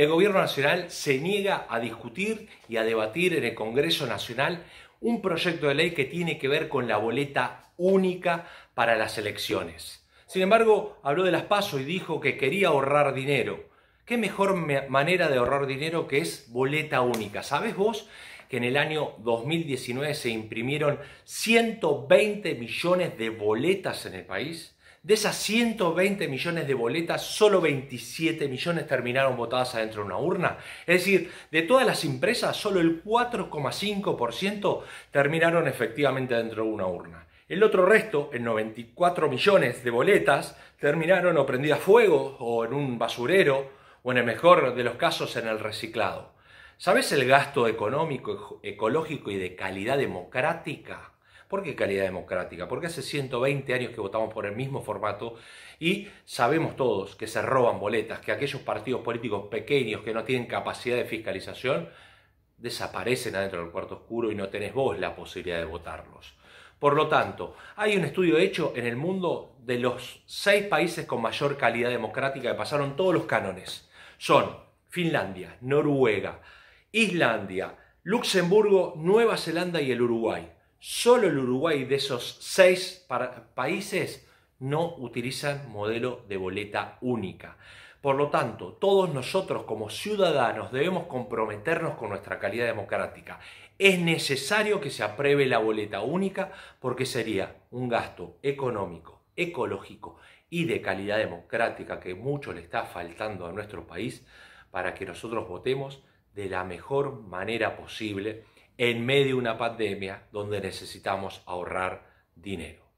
El gobierno nacional se niega a discutir y a debatir en el Congreso Nacional un proyecto de ley que tiene que ver con la boleta única para las elecciones. Sin embargo, habló de las pasos y dijo que quería ahorrar dinero. ¿Qué mejor manera de ahorrar dinero que es boleta única? ¿Sabes vos que en el año 2019 se imprimieron 120 millones de boletas en el país? De esas 120 millones de boletas, solo 27 millones terminaron votadas adentro de una urna. Es decir, de todas las empresas, solo el 4,5% terminaron efectivamente dentro de una urna. El otro resto, en 94 millones de boletas, terminaron o prendidas fuego, o en un basurero, o en el mejor de los casos en el reciclado. ¿Sabes el gasto económico, ecológico y de calidad democrática ¿Por qué calidad democrática? Porque hace 120 años que votamos por el mismo formato y sabemos todos que se roban boletas, que aquellos partidos políticos pequeños que no tienen capacidad de fiscalización desaparecen adentro del cuarto oscuro y no tenés vos la posibilidad de votarlos. Por lo tanto, hay un estudio hecho en el mundo de los seis países con mayor calidad democrática que pasaron todos los cánones. Son Finlandia, Noruega, Islandia, Luxemburgo, Nueva Zelanda y el Uruguay. Solo el Uruguay de esos seis países no utilizan modelo de boleta única. Por lo tanto, todos nosotros como ciudadanos debemos comprometernos con nuestra calidad democrática. Es necesario que se apruebe la boleta única porque sería un gasto económico, ecológico y de calidad democrática que mucho le está faltando a nuestro país para que nosotros votemos de la mejor manera posible en medio de una pandemia donde necesitamos ahorrar dinero.